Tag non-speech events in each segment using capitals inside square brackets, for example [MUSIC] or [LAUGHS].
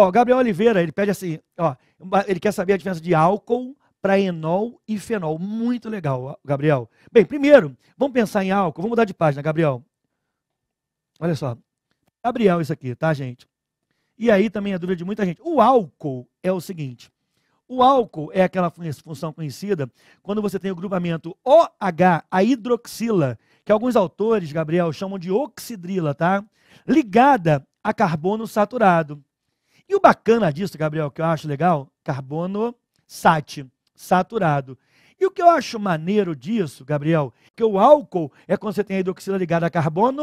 Ó, Gabriel Oliveira, ele pede assim, ó, ele quer saber a diferença de álcool para enol e fenol. Muito legal, Gabriel. Bem, primeiro, vamos pensar em álcool. Vamos mudar de página, Gabriel. Olha só. Gabriel, isso aqui, tá, gente? E aí também é dúvida de muita gente. O álcool é o seguinte: o álcool é aquela função conhecida quando você tem o grupamento OH, a hidroxila, que alguns autores, Gabriel, chamam de oxidrila, tá? Ligada a carbono saturado. E o bacana disso, Gabriel, que eu acho legal, carbono sat, saturado. E o que eu acho maneiro disso, Gabriel, que o álcool é quando você tem a hidroxila ligada a carbono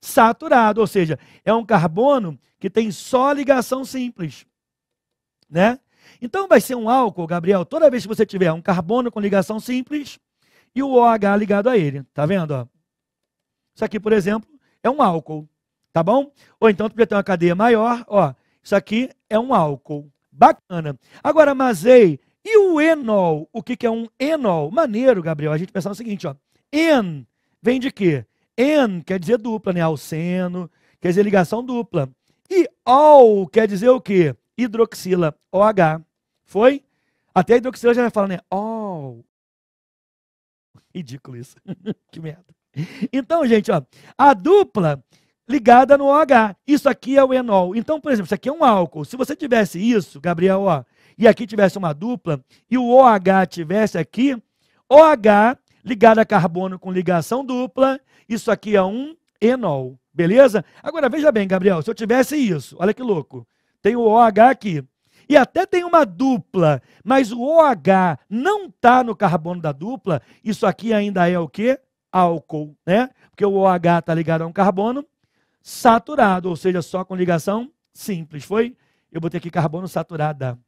saturado, ou seja, é um carbono que tem só ligação simples, né? Então vai ser um álcool, Gabriel, toda vez que você tiver um carbono com ligação simples e o OH ligado a ele, tá vendo? Ó? Isso aqui, por exemplo, é um álcool, tá bom? Ou então tu podia ter uma cadeia maior, ó, isso aqui é um álcool. Bacana. Agora, masei, e o enol? O que, que é um enol? Maneiro, Gabriel, a gente pensar no seguinte, ó. En vem de quê? En quer dizer dupla, né? Alceno, quer dizer ligação dupla. E ol quer dizer o quê? Hidroxila, OH. Foi? Até a hidroxila já falar, né? Ol. Ridículo isso. [LAUGHS] que merda. Então, gente, ó, a dupla ligada no OH. Isso aqui é o enol. Então, por exemplo, isso aqui é um álcool. Se você tivesse isso, Gabriel, ó, e aqui tivesse uma dupla, e o OH tivesse aqui, OH ligado a carbono com ligação dupla, isso aqui é um enol. Beleza? Agora veja bem, Gabriel, se eu tivesse isso, olha que louco. Tem o OH aqui. E até tem uma dupla, mas o OH não está no carbono da dupla, isso aqui ainda é o quê? Álcool, né? Porque o OH está ligado a um carbono saturado, ou seja, só com ligação simples, foi? Eu botei aqui carbono saturada.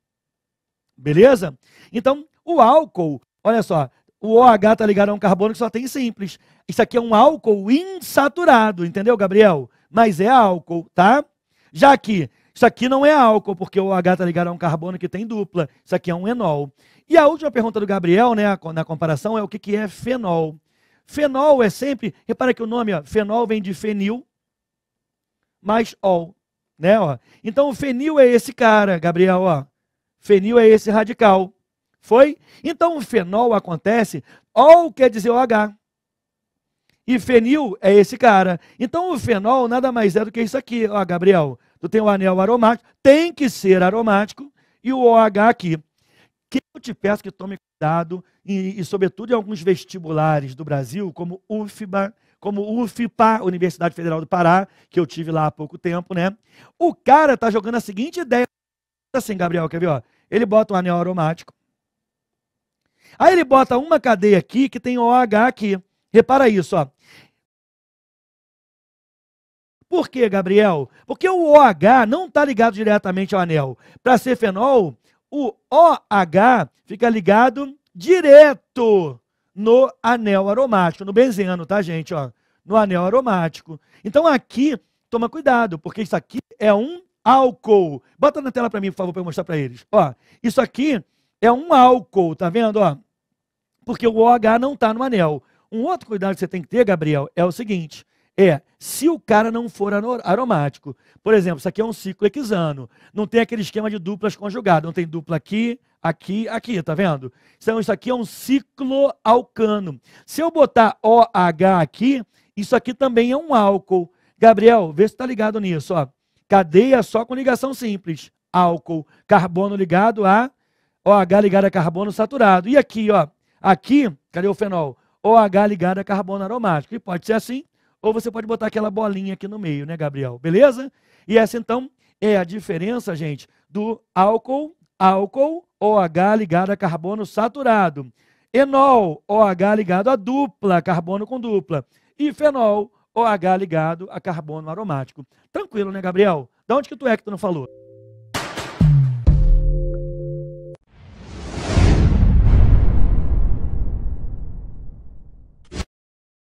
Beleza? Então, o álcool, olha só, o OH está ligado a um carbono que só tem simples. Isso aqui é um álcool insaturado, entendeu, Gabriel? Mas é álcool, tá? Já que isso aqui não é álcool, porque o OH está ligado a um carbono que tem dupla. Isso aqui é um enol. E a última pergunta do Gabriel, né, na comparação, é o que, que é fenol. Fenol é sempre, repara que o nome, ó, fenol vem de fenil, mais ol. Né, ó. Então o fenil é esse cara, Gabriel, ó. Fenil é esse radical. Foi? Então o fenol acontece, ol quer dizer OH. E fenil é esse cara. Então o fenol nada mais é do que isso aqui, ó, Gabriel. Tu tem o anel aromático, tem que ser aromático, e o OH aqui. Que eu te peço que tome cuidado, e, e sobretudo em alguns vestibulares do Brasil, como UFBA, como UFPA, Universidade Federal do Pará, que eu tive lá há pouco tempo, né? O cara tá jogando a seguinte ideia assim, Gabriel, quer ver, ó? Ele bota um anel aromático. Aí ele bota uma cadeia aqui que tem OH aqui. Repara isso, ó. Por quê, Gabriel? Porque o OH não está ligado diretamente ao anel. Para ser fenol, o OH fica ligado direto no anel aromático, no benzeno, tá, gente? Ó, no anel aromático. Então aqui, toma cuidado, porque isso aqui é um álcool. Bota na tela para mim, por favor, para eu mostrar para eles. Ó, isso aqui é um álcool, tá vendo? Ó, porque o OH não está no anel. Um outro cuidado que você tem que ter, Gabriel, é o seguinte: é se o cara não for aromático. Por exemplo, isso aqui é um ciclo hexano. Não tem aquele esquema de duplas conjugadas. Não tem dupla aqui, aqui, aqui, tá vendo? Então isso aqui é um ciclo alcano. Se eu botar OH aqui, isso aqui também é um álcool. Gabriel, vê se tá ligado nisso, ó. Cadeia só com ligação simples. Álcool, carbono ligado a OH ligado a carbono saturado. E aqui, ó, aqui, cadê o fenol? OH ligado a carbono aromático. E pode ser assim ou você pode botar aquela bolinha aqui no meio, né, Gabriel? Beleza? E essa então é a diferença, gente, do álcool, álcool, OH ligado a carbono saturado. Enol, OH ligado a dupla, carbono com dupla. E fenol, OH ligado a carbono aromático. Tranquilo, né, Gabriel? Da onde que tu é que tu não falou?